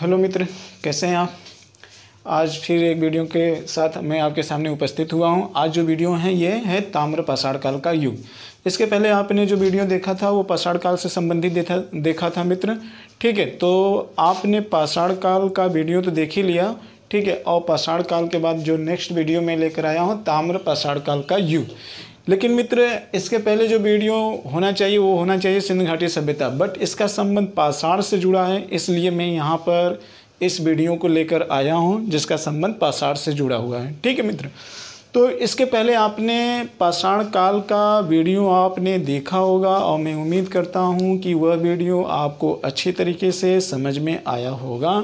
hello मित्र कैसे हैं आप आज फिर एक वीडियो के साथ मैं आपके सामने उपस्थित हुआ हूं आज जो वीडियो है ये है ताम्र पाषाण काल का युग इसके पहले आपने जो वीडियो देखा था वो पाषाण काल से संबंधित देखा देखा था मित्र ठीक है तो आपने पाषाण काल का वीडियो तो देख ही लिया ठीक है और पाषाण काल के बाद जो नेक्स्ट वीडियो में लेकर आया हूँ ताम्र पाषाण काल का युग लेकिन मित्र इसके पहले जो वीडियो होना चाहिए वो होना चाहिए सिंध घाटी सभ्यता बट इसका संबंध पाषाण से जुड़ा है इसलिए मैं यहाँ पर इस वीडियो को लेकर आया हूँ जिसका संबंध पाषाण से जुड़ा हुआ है ठीक है मित्र तो इसके पहले आपने पाषाण काल का वीडियो आपने देखा होगा और मैं उम्मीद करता हूँ कि वह वीडियो आपको अच्छी तरीके से समझ में आया होगा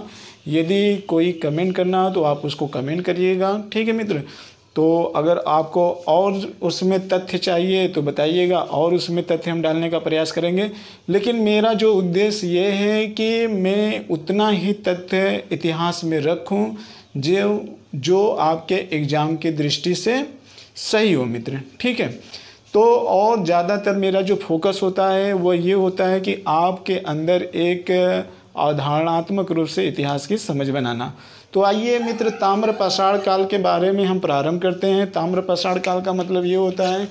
यदि कोई कमेंट करना हो तो आप उसको कमेंट करिएगा ठीक है मित्र तो अगर आपको और उसमें तथ्य चाहिए तो बताइएगा और उसमें तथ्य हम डालने का प्रयास करेंगे लेकिन मेरा जो उद्देश्य ये है कि मैं उतना ही तथ्य इतिहास में रखूं जो जो आपके एग्ज़ाम की दृष्टि से सही हो मित्र ठीक है तो और ज़्यादातर मेरा जो फोकस होता है वो ये होता है कि आपके अंदर एक अवधारणात्मक रूप से इतिहास की समझ बनाना तो आइए मित्र ताम्र पाषाण काल के बारे में हम प्रारंभ करते हैं ताम्र पाषाण काल का मतलब ये होता है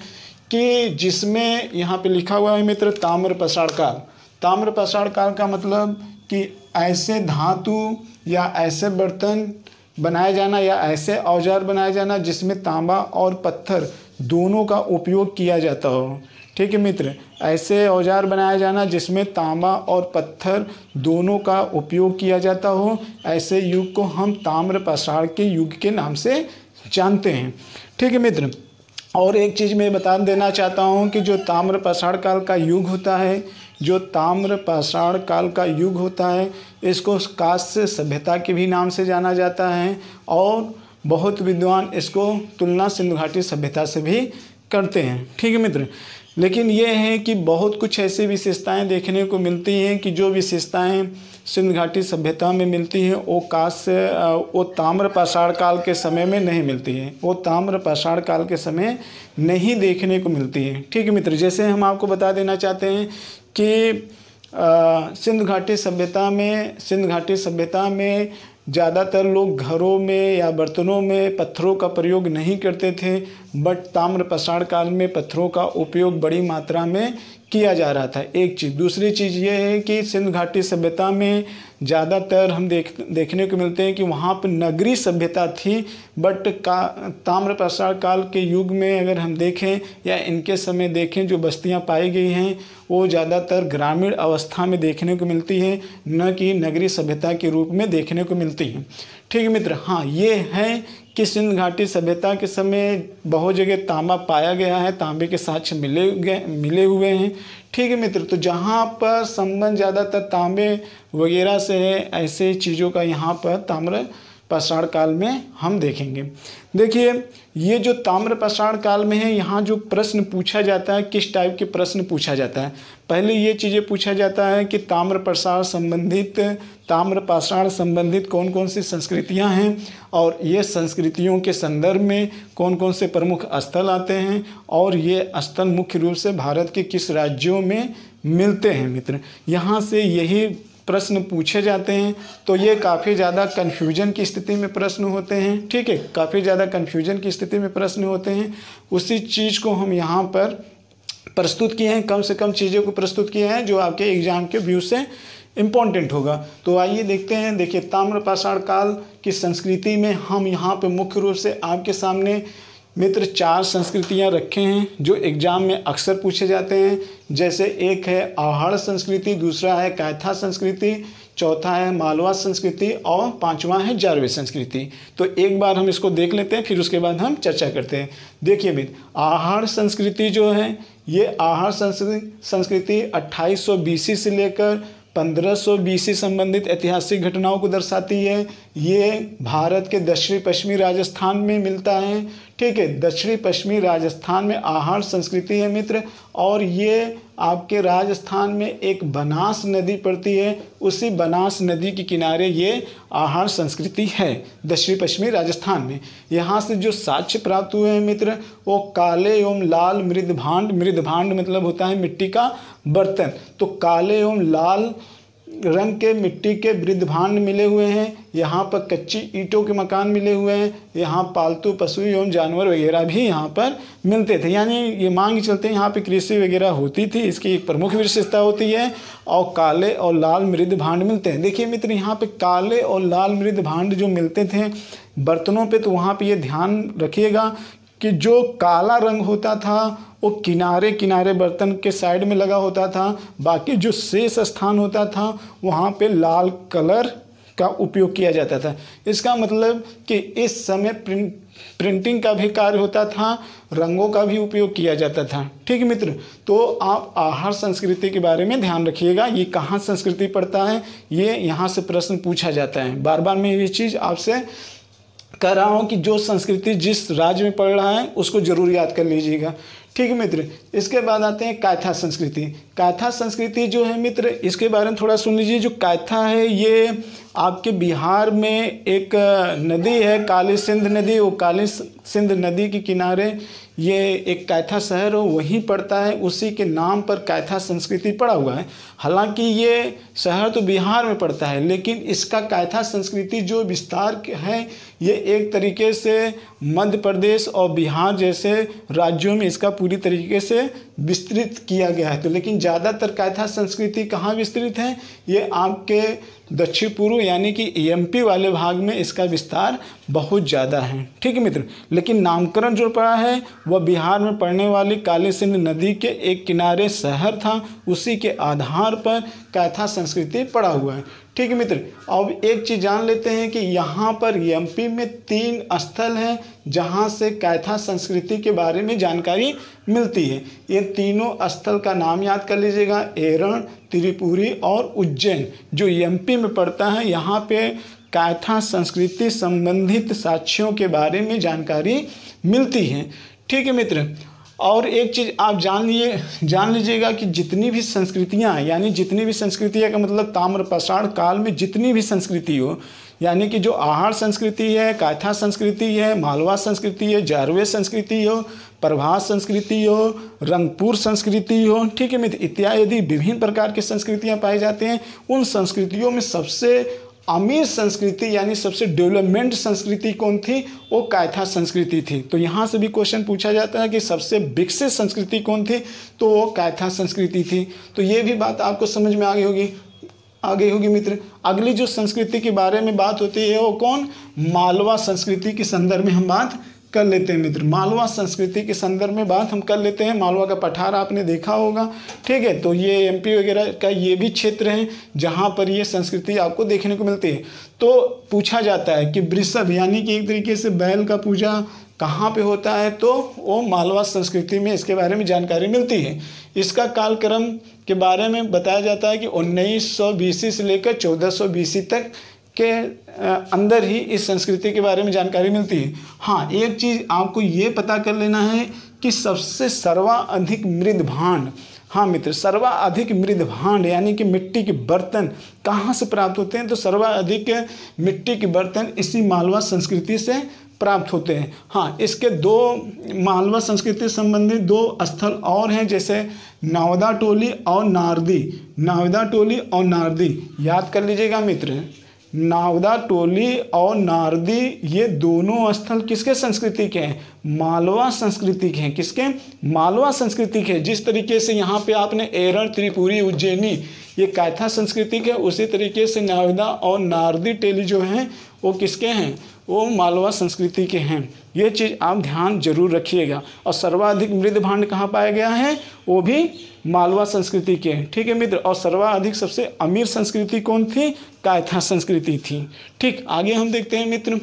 कि जिसमें यहाँ पे लिखा हुआ है मित्र ताम्र पाषाण काल ताम्र पाषाण काल का मतलब कि ऐसे धातु या ऐसे बर्तन बनाए जाना या ऐसे औजार बनाया जाना जिसमें तांबा और पत्थर दोनों का उपयोग किया जाता हो ठीक है मित्र ऐसे औजार बनाया जाना जिसमें तांबा और पत्थर दोनों का उपयोग किया जाता हो ऐसे युग को हम ताम्र पाषाण के युग के नाम से जानते हैं ठीक है मित्र और एक चीज़ मैं बता देना चाहता हूँ कि जो ताम्र पाषाण काल का युग होता है जो ताम्र पाषाण काल का युग होता है इसको काश्य सभ्यता के भी नाम से जाना जाता है और बहुत विद्वान इसको तुलना सिंधु घाटी सभ्यता से भी करते हैं ठीक है मित्र लेकिन ये है कि बहुत कुछ ऐसी विशेषताएं देखने को मिलती हैं कि जो विशेषताएं सिंध घाटी सभ्यता में मिलती हैं वो काश्य वो ताम्र पाषाण काल के समय में नहीं मिलती हैं वो ताम्र पाषाण काल के समय नहीं देखने को मिलती हैं ठीक है मित्र जैसे हम आपको बता देना चाहते हैं कि सिंध घाटी सभ्यता में सिंध घाटी सभ्यता में ज़्यादातर लोग घरों में या बर्तनों में पत्थरों का प्रयोग नहीं करते थे बट ताम्रपाषाण काल में पत्थरों का उपयोग बड़ी मात्रा में किया जा रहा था एक चीज़ दूसरी चीज़ ये है कि सिंध घाटी सभ्यता में ज़्यादातर हम देख देखने को मिलते हैं कि वहाँ पर नगरी सभ्यता थी बट का ताम्रपाषाण काल के युग में अगर हम देखें या इनके समय देखें जो बस्तियाँ पाई गई हैं वो ज़्यादातर ग्रामीण अवस्था में देखने को मिलती हैं न कि नगरी सभ्यता के रूप में देखने को मिलती हैं ठीक है मित्र हाँ ये है कि सिंध घाटी सभ्यता के समय बहुत जगह तांबा पाया गया है तांबे के साक्ष्य मिले गए मिले हुए हैं ठीक है मित्र तो जहाँ पर संबंध ज़्यादातर तांबे वगैरह से है ऐसे चीज़ों का यहाँ पर ताम्र पाषाण काल में हम देखेंगे देखिए ये जो ताम्र पाषाण काल में है यहाँ जो प्रश्न पूछा जाता है किस टाइप के प्रश्न पूछा जाता है पहले ये चीज़ें पूछा जाता है कि ताम्र प्रसार संबंधित ताम्र पाषाण संबंधित कौन कौन सी संस्कृतियाँ हैं और ये संस्कृतियों के संदर्भ में कौन कौन से प्रमुख स्थल आते हैं और ये स्थल मुख्य रूप से भारत के किस राज्यों में मिलते हैं मित्र यहाँ से यही प्रश्न पूछे जाते हैं तो ये काफ़ी ज़्यादा कन्फ्यूजन की स्थिति में प्रश्न होते हैं ठीक है काफ़ी ज़्यादा कन्फ्यूजन की स्थिति में प्रश्न होते हैं उसी चीज़ को हम यहाँ पर प्रस्तुत किए हैं कम से कम चीज़ों को प्रस्तुत किए हैं जो आपके एग्ज़ाम के व्यू से इम्पॉर्टेंट होगा तो आइए देखते हैं देखिए ताम्रपाषाण काल की संस्कृति में हम यहाँ पे मुख्य रूप से आपके सामने मित्र चार संस्कृतियाँ रखे हैं जो एग्ज़ाम में अक्सर पूछे जाते हैं जैसे एक है आहड़ संस्कृति दूसरा है कैथा संस्कृति चौथा है मालवा संस्कृति और पांचवा है जारवे संस्कृति तो एक बार हम इसको देख लेते हैं फिर उसके बाद हम चर्चा करते हैं देखिए मित्र आहड़ संस्कृति जो है ये आहड़ संस्कृति अट्ठाईस सौ से लेकर 1500 बीसी संबंधित ऐतिहासिक घटनाओं को दर्शाती है ये भारत के दक्षिणी पश्चिमी राजस्थान में मिलता है ठीक है दक्षिणी पश्चिमी राजस्थान में आहार संस्कृति है मित्र और ये आपके राजस्थान में एक बनास नदी पड़ती है उसी बनास नदी के किनारे ये आहार संस्कृति है दक्षिणी पश्चिमी राजस्थान में यहाँ से जो साक्ष्य प्राप्त हुए हैं मित्र वो काले एवं लाल मृदभांड मृदभांड मतलब होता है मिट्टी का बर्तन तो काले एवं लाल रंग के मिट्टी के वृद्ध भांड मिले हुए हैं यहाँ पर कच्ची ईंटों के मकान मिले हुए हैं यहाँ पालतू पशु एवं जानवर वगैरह भी यहाँ पर मिलते थे यानी ये मांग चलते यहाँ पर कृषि वगैरह होती थी इसकी एक प्रमुख विशेषता होती है और काले और लाल मृद भांड मिलते हैं देखिए मित्र यहाँ पे काले और लाल मृद भांड जो मिलते थे बर्तनों पे तो वहाँ पे ये ध्यान रखिएगा कि जो काला रंग होता था वो किनारे किनारे बर्तन के साइड में लगा होता था बाकी जो शेष स्थान होता था वहाँ पे लाल कलर का उपयोग किया जाता था इसका मतलब कि इस समय प्रिंट प्रिंटिंग का भी कार्य होता था रंगों का भी उपयोग किया जाता था ठीक मित्र तो आप आहार संस्कृति के बारे में ध्यान रखिएगा ये कहाँ संस्कृति पड़ता है ये यहाँ से प्रश्न पूछा जाता है बार बार मैं ये चीज़ आपसे कह रहा हूँ कि जो संस्कृति जिस राज्य में पढ़ रहा है उसको जरूर याद कर लीजिएगा ठीक है मित्र इसके बाद आते हैं कायथा संस्कृति कायथा संस्कृति जो है मित्र इसके बारे में थोड़ा सुन लीजिए जो कायथा है ये आपके बिहार में एक नदी है काली सिंध नदी वो काली सिंध नदी के किनारे ये एक कैथा शहर हो वहीं पड़ता है उसी के नाम पर कैथा संस्कृति पड़ा हुआ है हालांकि ये शहर तो बिहार में पड़ता है लेकिन इसका कैथा संस्कृति जो विस्तार है ये एक तरीके से मध्य प्रदेश और बिहार जैसे राज्यों में इसका पूरी तरीके से विस्तृत किया गया है तो लेकिन ज़्यादातर कैथा संस्कृति कहाँ विस्तृत है ये आपके दक्षिण पूर्व यानी कि एमपी वाले भाग में इसका विस्तार बहुत ज़्यादा है ठीक है मित्र लेकिन नामकरण जो पड़ा है वह बिहार में पड़ने वाली काली सिंध नदी के एक किनारे शहर था उसी के आधार पर कैथा संस्कृति पड़ा हुआ है ठीक है मित्र अब एक चीज़ जान लेते हैं कि यहाँ पर एमपी में तीन स्थल हैं जहाँ से कैथा संस्कृति के बारे में जानकारी मिलती है ये तीनों स्थल का नाम याद कर लीजिएगा एरण त्रिपुरी और उज्जैन जो एमपी में पड़ता है यहाँ पे कैथा संस्कृति संबंधित साक्ष्यों के बारे में जानकारी मिलती है ठीक है मित्र और एक चीज़ आप जान लिए जान लीजिएगा कि जितनी भी संस्कृतियाँ यानी जितनी भी संस्कृतियाँ का मतलब ताम्रपाषाण काल में जितनी भी संस्कृति हो यानी कि जो आहार संस्कृति है काथा संस्कृति है मालवा संस्कृति है जारवे संस्कृति हो प्रभास संस्कृति हो रंगपुर संस्कृति हो ठीक है मित्र इत्यादि विभिन्न प्रकार की संस्कृतियाँ पाई जाती हैं उन संस्कृतियों में सबसे अमीर संस्कृति यानी सबसे डेवलपमेंट संस्कृति कौन थी वो कायथा संस्कृति थी तो यहाँ से भी क्वेश्चन पूछा जाता है कि सबसे विकसित संस्कृति कौन थी तो वो कायथा संस्कृति थी तो ये भी बात आपको समझ में आ गई होगी आ गई होगी मित्र अगली जो संस्कृति के बारे में बात होती है वो कौन मालवा संस्कृति के संदर्भ में हम बात कर लेते हैं मित्र मालवा संस्कृति के संदर्भ में बात हम कर लेते हैं मालवा का पठार आपने देखा होगा ठीक है तो ये एमपी वगैरह का ये भी क्षेत्र है जहाँ पर ये संस्कृति आपको देखने को मिलती है तो पूछा जाता है कि वृषभ यानी कि एक तरीके से बैल का पूजा कहाँ पे होता है तो वो मालवा संस्कृति में इसके बारे में जानकारी मिलती है इसका कालक्रम के बारे में बताया जाता है कि उन्नीस सौ से लेकर चौदह सौ तक के अंदर ही इस संस्कृति के बारे में जानकारी मिलती है हाँ एक चीज़ आपको ये पता कर लेना है कि सबसे सर्वाधिक भांड हाँ मित्र सर्वाधिक भांड यानी कि मिट्टी के बर्तन कहाँ से प्राप्त होते हैं तो सर्वाधिक मिट्टी के बर्तन इसी मालवा संस्कृति से प्राप्त होते हैं हाँ इसके दो मालवा संस्कृति संबंधित दो स्थल और हैं जैसे नावदा टोली और नारदी नावदा टोली और नारदी याद कर लीजिएगा मित्र नावदा टोली और नारदी ये दोनों स्थल किसके संस्कृति के हैं मालवा संस्कृति के हैं किसके मालवा संस्कृति के जिस तरीके से यहाँ पे आपने एरण त्रिपुरी उज्जैनी ये कैथा संस्कृति के उसी तरीके से नावदा और नारदी टेली जो हैं वो किसके हैं वो मालवा संस्कृति के हैं ये चीज़ आप ध्यान जरूर रखिएगा और सर्वाधिक मृद भांड कहाँ पाया गया है वो भी मालवा संस्कृति के हैं ठीक है मित्र और सर्वाधिक सबसे अमीर संस्कृति कौन थी कायथा संस्कृति थी ठीक आगे हम देखते हैं मित्र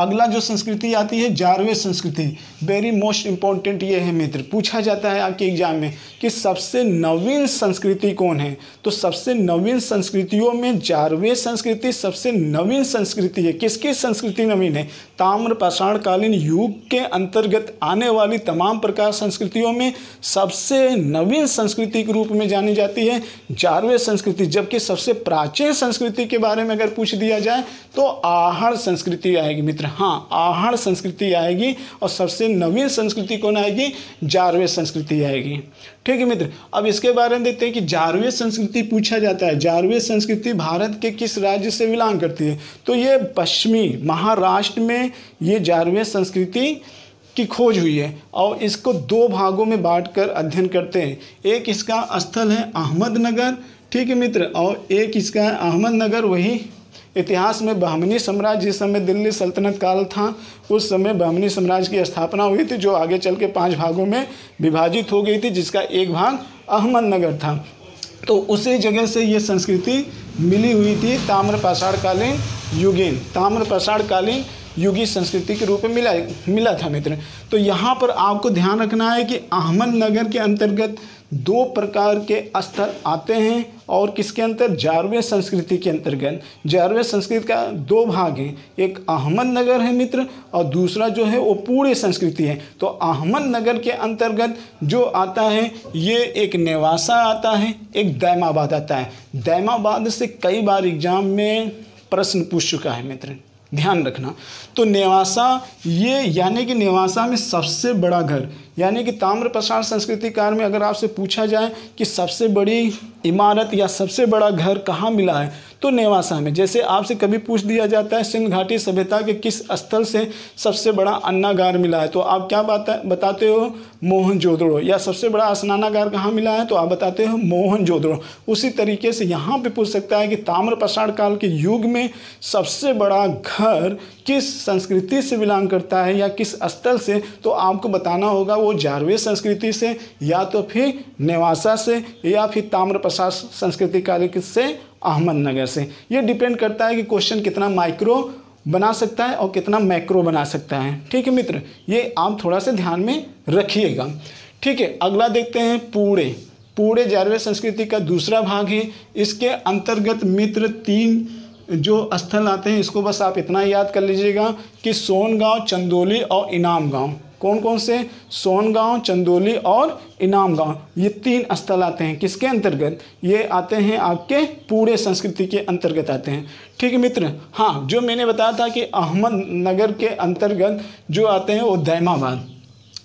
अगला जो संस्कृति आती है जारवे संस्कृति वेरी मोस्ट इम्पॉर्टेंट ये है मित्र पूछा जाता है आपके एग्जाम में कि सबसे नवीन संस्कृति कौन है तो सबसे नवीन संस्कृतियों में जारवे संस्कृति सबसे नवीन संस्कृति है किसकी संस्कृति नवीन है ताम्र पाषाणकालीन युग के अंतर्गत आने वाली तमाम प्रकार संस्कृतियों में सबसे नवीन संस्कृति के रूप में जानी जाती है जारवे संस्कृति जबकि सबसे प्राचीन संस्कृति के बारे में अगर पूछ दिया जाए तो आहार संस्कृति आएगी मित्र हाँ आहड़ संस्कृति आएगी और सबसे नवीन संस्कृति कौन आएगी जारवे संस्कृति आएगी ठीक है मित्र अब इसके बारे में देखते हैं कि जारवे संस्कृति पूछा जाता है जारवे संस्कृति भारत के किस राज्य से बिलोंग करती है तो ये पश्चिमी महाराष्ट्र में ये जारवे संस्कृति की खोज हुई है और इसको दो भागों में बांटकर अध्ययन करते हैं एक इसका स्थल है अहमदनगर ठीक है मित्र और एक इसका अहमदनगर वही इतिहास में बहमनी साम्राज्य जिस समय दिल्ली सल्तनत काल था उस समय बहमनी साम्राज्य की स्थापना हुई थी जो आगे चल के पाँच भागों में विभाजित हो गई थी जिसका एक भाग अहमदनगर था तो उसी जगह से ये संस्कृति मिली हुई थी ताम्रपाषाणकालीन युगीन ताम्रपाषाणकालीन युगी संस्कृति के रूप में मिला मिला था मित्र तो यहाँ पर आपको ध्यान रखना है कि अहमदनगर के अंतर्गत दो प्रकार के स्तर आते हैं और किसके अंतर जारवे संस्कृति के अंतर्गत जारवे संस्कृति का दो भाग है एक अहमदनगर है मित्र और दूसरा जो है वो पूरे संस्कृति है तो अहमदनगर के अंतर्गत जो आता है ये एक नेवासा आता है एक दैमाबाद आता है दैमाबाद से कई बार एग्जाम में प्रश्न पूछ चुका है मित्र ध्यान रखना तो नेवासा ये यानी कि नेवासा में सबसे बड़ा घर यानी कि ताम्र प्रसार कार में अगर आपसे पूछा जाए कि सबसे बड़ी इमारत या सबसे बड़ा घर कहाँ मिला है तो नेवासा में जैसे आपसे कभी पूछ दिया जाता है सिंध घाटी सभ्यता के किस स्थल से सबसे बड़ा अन्नागार मिला है तो आप क्या बात बताते हो जोदड़ो या सबसे बड़ा स्नानागार कहाँ मिला है तो आप बताते हो मोहनजोदड़ो उसी तरीके से यहाँ पे पूछ सकता है कि ताम्रपाषाण काल के युग में सबसे बड़ा घर किस संस्कृति से बिलोंग करता है या किस स्थल से तो आपको बताना होगा वो जारवे संस्कृति से या तो फिर नेवासा से या फिर ताम्रप्रसाद संस्कृति कार्य से अहमदनगर से ये डिपेंड करता है कि क्वेश्चन कितना माइक्रो बना सकता है और कितना मैक्रो बना सकता है ठीक है मित्र ये आप थोड़ा सा ध्यान में रखिएगा ठीक है अगला देखते हैं पूरे पूरे जैरवे संस्कृति का दूसरा भाग है इसके अंतर्गत मित्र तीन जो स्थल आते हैं इसको बस आप इतना याद कर लीजिएगा कि सोनगांव चंदोली और इनाम गाँव कौन कौन से सोनगांव चंदोली और इनाम गाँव ये तीन स्थल आते हैं किसके अंतर्गत ये आते हैं आपके पूरे संस्कृति के अंतर्गत आते हैं ठीक है मित्र हाँ जो मैंने बताया था कि अहमदनगर के अंतर्गत जो आते हैं वो दैमाबाद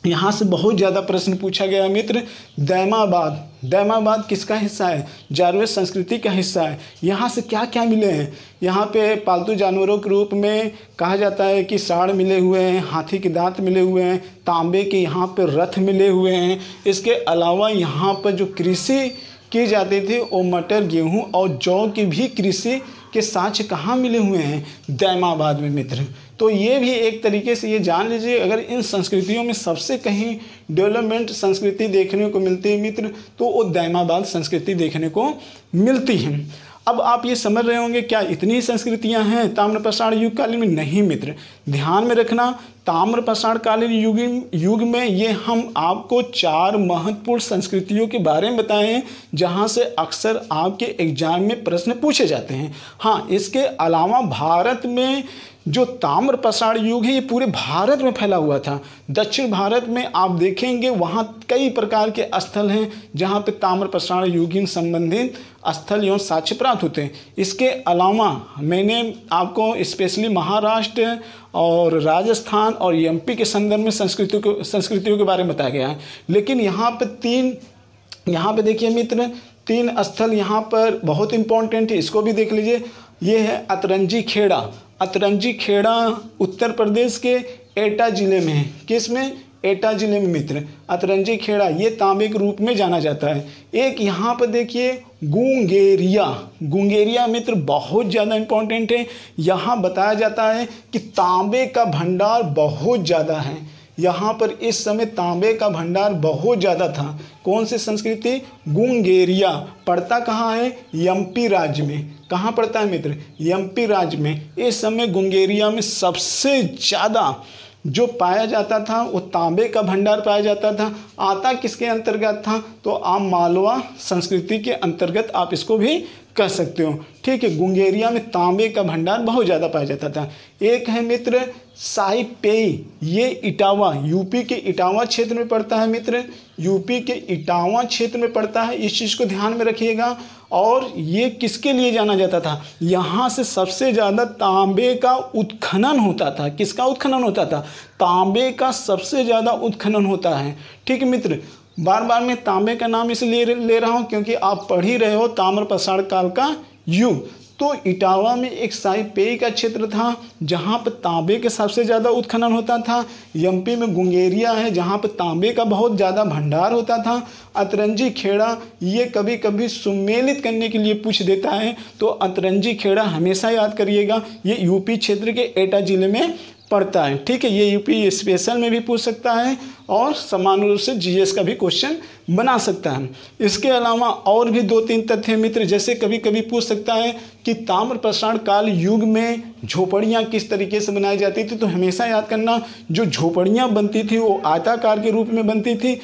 यहाँ से बहुत ज़्यादा प्रश्न पूछा गया मित्र दैमाबाद दैमाबाद किसका हिस्सा है जारवे संस्कृति का हिस्सा है यहाँ से क्या क्या मिले हैं यहाँ पे पालतू जानवरों के रूप में कहा जाता है कि साढ़ मिले हुए हैं हाथी के दांत मिले हुए हैं तांबे के यहाँ पे रथ मिले हुए हैं इसके अलावा यहाँ पर जो कृषि की जाती थी वो मटर गेहूँ और जौ की भी कृषि के साक्ष्य कहाँ मिले हुए हैं दैमाबाद में मित्र तो ये भी एक तरीके से ये जान लीजिए अगर इन संस्कृतियों में सबसे कहीं डेवलपमेंट संस्कृति देखने को मिलती है मित्र तो वो दैमाबाद संस्कृति देखने को मिलती है अब आप ये समझ रहे होंगे क्या इतनी संस्कृतियां हैं ताम्रपाषाण युग कालीन में नहीं मित्र ध्यान में रखना प्रसाण कालीन युग युग में ये हम आपको चार महत्वपूर्ण संस्कृतियों के बारे में बताएं जहां से अक्सर आपके एग्जाम में प्रश्न पूछे जाते हैं हाँ इसके अलावा भारत में जो ताम्र पसाड़ युग है ये पूरे भारत में फैला हुआ था दक्षिण भारत में आप देखेंगे वहाँ कई प्रकार के स्थल हैं जहाँ पे ताम्र पसाड़ युगीन संबंधित स्थल एवं साक्ष्य प्राप्त होते हैं इसके अलावा मैंने आपको स्पेशली महाराष्ट्र और राजस्थान और एमपी के संदर्भ में संस्कृतियों के संस्कृतियों के बारे में बताया गया है लेकिन यहाँ पर तीन यहाँ पर देखिए मित्र तीन स्थल यहाँ पर बहुत इंपॉर्टेंट है इसको भी देख लीजिए ये है अतरंजी खेड़ा अतरंजी खेड़ा उत्तर प्रदेश के एटा ज़िले में है किस में एटा ज़िले में मित्र अतरंजी खेड़ा ये तांबे के रूप में जाना जाता है एक यहाँ पर देखिए गुंगेरिया गुंगेरिया मित्र बहुत ज़्यादा इम्पोर्टेंट है यहाँ बताया जाता है कि तांबे का भंडार बहुत ज़्यादा है यहाँ पर इस समय तांबे का भंडार बहुत ज़्यादा था कौन सी संस्कृति गुंगेरिया पड़ता कहाँ है यमपी राज्य में कहाँ पड़ता है मित्र एमपी राज्य में इस समय गुंगेरिया में सबसे ज़्यादा जो पाया जाता था वो तांबे का भंडार पाया जाता था आता किसके अंतर्गत था तो आप मालवा संस्कृति के अंतर्गत आप इसको भी कह सकते हो ठीक है गुंगेरिया में तांबे का भंडार बहुत ज़्यादा पाया जाता था एक है मित्र पेई ये इटावा यूपी के इटावा क्षेत्र में पड़ता है मित्र यूपी के इटावा क्षेत्र में पड़ता है इस चीज़ को ध्यान में रखिएगा और ये किसके लिए जाना जाता था यहाँ से सबसे ज़्यादा तांबे का उत्खनन होता था किसका उत्खनन होता था तांबे का सबसे ज़्यादा उत्खनन होता है ठीक मित्र बार बार मैं तांबे का नाम इसलिए ले रहा हूँ क्योंकि आप पढ़ ही रहे हो ताम्र प्रसार काल का युग तो इटावा में एक साइपेई का क्षेत्र था जहाँ पर तांबे के सबसे ज़्यादा उत्खनन होता था यमपी में गुंगेरिया है जहाँ पर तांबे का बहुत ज़्यादा भंडार होता था अतरंजी खेड़ा ये कभी कभी सुमेलित करने के लिए पूछ देता है तो अतरंजी खेड़ा हमेशा याद करिएगा ये यूपी क्षेत्र के एटा जिले में पड़ता है ठीक है ये यूपी स्पेशल में भी पूछ सकता है और समान रूप से जीएस का भी क्वेश्चन बना सकता है इसके अलावा और भी दो तीन तथ्य मित्र जैसे कभी कभी पूछ सकता है कि ताम्र प्रसारण काल युग में झोपड़ियाँ किस तरीके से बनाई जाती थी तो हमेशा याद करना जो झोपड़ियाँ बनती थी वो आयताकार के रूप में बनती थी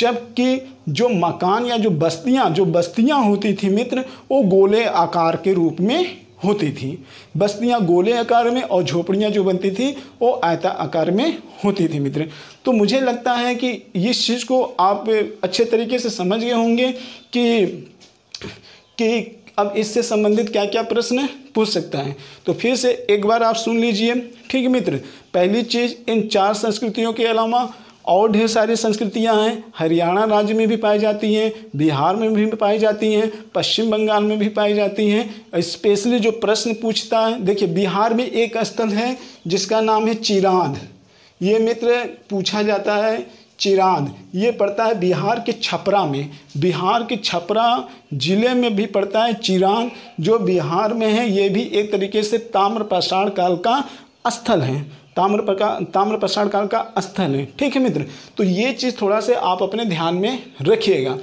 जबकि जो मकान या जो बस्तियाँ जो बस्तियाँ होती थी मित्र वो गोले आकार के रूप में होती थी बस्तियाँ गोले आकार में और झोपड़ियाँ जो बनती थी वो आयता आकार में होती थी मित्र तो मुझे लगता है कि इस चीज़ को आप अच्छे तरीके से समझ गए होंगे कि कि अब इससे संबंधित क्या क्या प्रश्न पूछ सकता है तो फिर से एक बार आप सुन लीजिए ठीक मित्र पहली चीज़ इन चार संस्कृतियों के अलावा और ढेर सारी संस्कृतियाँ हैं हरियाणा राज्य में भी पाई जाती हैं बिहार में भी पाई जाती हैं पश्चिम बंगाल में भी पाई जाती हैं स्पेशली जो प्रश्न पूछता है देखिए बिहार में एक स्थल है जिसका नाम है चिराद ये मित्र पूछा जाता है चिराद ये पड़ता है बिहार के छपरा में बिहार के छपरा ज़िले में भी पड़ता है चिराद जो बिहार में है ये भी एक तरीके से ताम्र पाषाण काल का स्थल है ताम्र प्रका ताम्र प्रसाण काल का स्थल है ठीक है मित्र तो ये चीज़ थोड़ा से आप अपने ध्यान में रखिएगा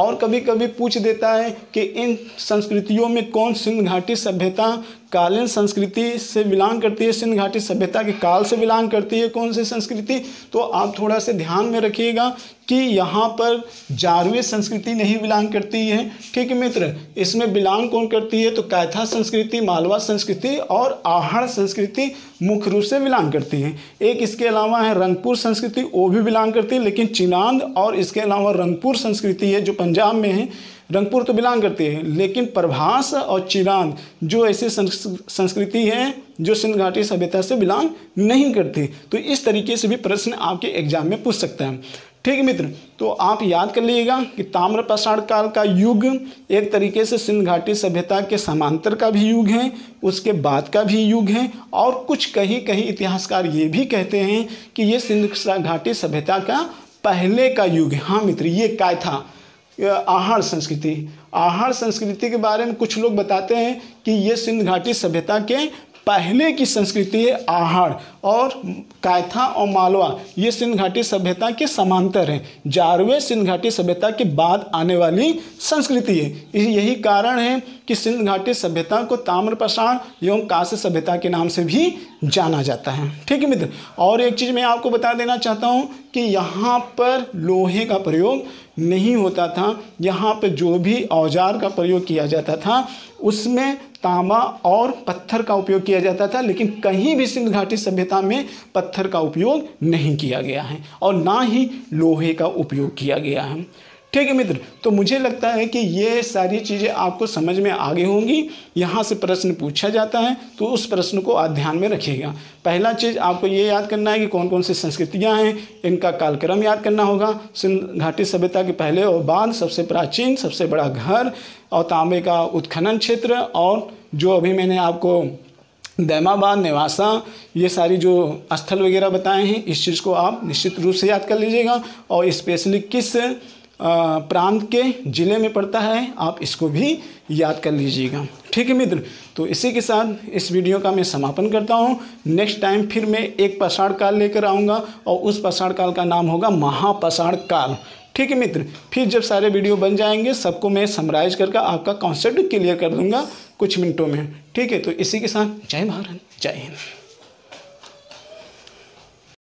और कभी कभी पूछ देता है कि इन संस्कृतियों में कौन सिंध घाटी सभ्यता कालीन संस्कृति से बिलोंग करती है सिंध घाटी सभ्यता के काल से बिलोंग करती है कौन सी संस्कृति तो आप थोड़ा सा ध्यान में रखिएगा कि यहाँ पर जारवी संस्कृति नहीं बिलोंग करती है ठीक है मित्र इसमें बिलोंग कौन करती है तो कैथा संस्कृति मालवा संस्कृति और आहड़ संस्कृति मुख्य रूप से बिलोंग करती है एक इसके अलावा है रंगपुर संस्कृति वो भी बिलोंग करती है लेकिन चिनांद और इसके अलावा रंगपुर संस्कृति है जो पंजाब में है रंगपुर तो बिलोंग करते हैं लेकिन प्रभास और चिरांद जो ऐसी संस्कृति है जो सिंध घाटी सभ्यता से बिलोंग नहीं करते तो इस तरीके से भी प्रश्न आपके एग्जाम में पूछ सकता है ठीक है मित्र तो आप याद कर लीजिएगा कि ताम्र पाषाण काल का युग एक तरीके से सिंध घाटी सभ्यता के समांतर का भी युग है उसके बाद का भी युग है और कुछ कहीं कहीं इतिहासकार ये भी कहते हैं कि ये सिंध घाटी सभ्यता का पहले का युग है हाँ मित्र ये काय था आहार संस्कृति आहार संस्कृति के बारे में कुछ लोग बताते हैं कि ये सिंध घाटी सभ्यता के पहले की संस्कृति है आहड़ और कायथा और मालवा ये सिंध घाटी सभ्यता के समांतर है जारवे सिंध घाटी सभ्यता के बाद आने वाली संस्कृति है यही कारण है कि सिंध घाटी सभ्यता को ताम्रप्रसाण एवं कांस्य सभ्यता के नाम से भी जाना जाता है ठीक है मित्र और एक चीज़ मैं आपको बता देना चाहता हूँ कि यहाँ पर लोहे का प्रयोग नहीं होता था यहाँ पर जो भी औजार का प्रयोग किया जाता था उसमें तांबा और पत्थर का उपयोग किया जाता था लेकिन कहीं भी सिंध घाटी सभ्यता में पत्थर का उपयोग नहीं किया गया है और ना ही लोहे का उपयोग किया गया है ठीक है मित्र तो मुझे लगता है कि ये सारी चीज़ें आपको समझ में आगे होंगी यहाँ से प्रश्न पूछा जाता है तो उस प्रश्न को आप ध्यान में रखिएगा पहला चीज़ आपको ये याद करना है कि कौन कौन सी संस्कृतियाँ हैं इनका कालक्रम याद करना होगा सिंध घाटी सभ्यता के पहले और बाद सबसे प्राचीन सबसे बड़ा घर और तांबे का उत्खनन क्षेत्र और जो अभी मैंने आपको दैमाबाद निवासा ये सारी जो स्थल वगैरह बताए हैं इस चीज़ को आप निश्चित रूप से याद कर लीजिएगा और स्पेशली किस प्रांत के ज़िले में पड़ता है आप इसको भी याद कर लीजिएगा ठीक है मित्र तो इसी के साथ इस वीडियो का मैं समापन करता हूँ नेक्स्ट टाइम फिर मैं एक पषाण काल लेकर आऊँगा और उस पषाण काल का नाम होगा महापषाण काल ठीक है मित्र फिर जब सारे वीडियो बन जाएंगे सबको मैं समराइज करके आपका कॉन्सेप्ट क्लियर कर दूंगा कुछ मिनटों में ठीक है तो इसी के साथ जय भारत जय हिंद